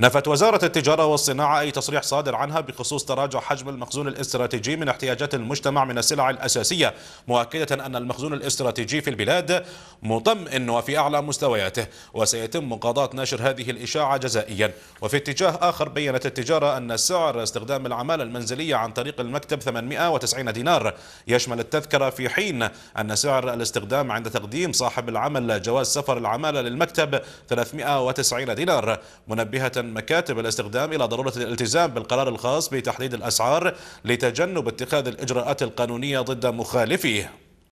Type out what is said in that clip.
نفت وزارة التجارة والصناعة أي تصريح صادر عنها بخصوص تراجع حجم المخزون الاستراتيجي من احتياجات المجتمع من السلع الأساسية مؤكدة أن المخزون الاستراتيجي في البلاد مطمئن وفي أعلى مستوياته وسيتم مقاضاة نشر هذه الإشاعة جزائيا وفي اتجاه آخر بيّنت التجارة أن سعر استخدام العمالة المنزلية عن طريق المكتب 890 دينار يشمل التذكرة في حين أن سعر الاستخدام عند تقديم صاحب العمل جواز سفر العمالة للمكتب 390 دينار منبهة مكاتب الاستخدام إلى ضرورة الالتزام بالقرار الخاص بتحديد الأسعار لتجنب اتخاذ الإجراءات القانونية ضد مخالفيه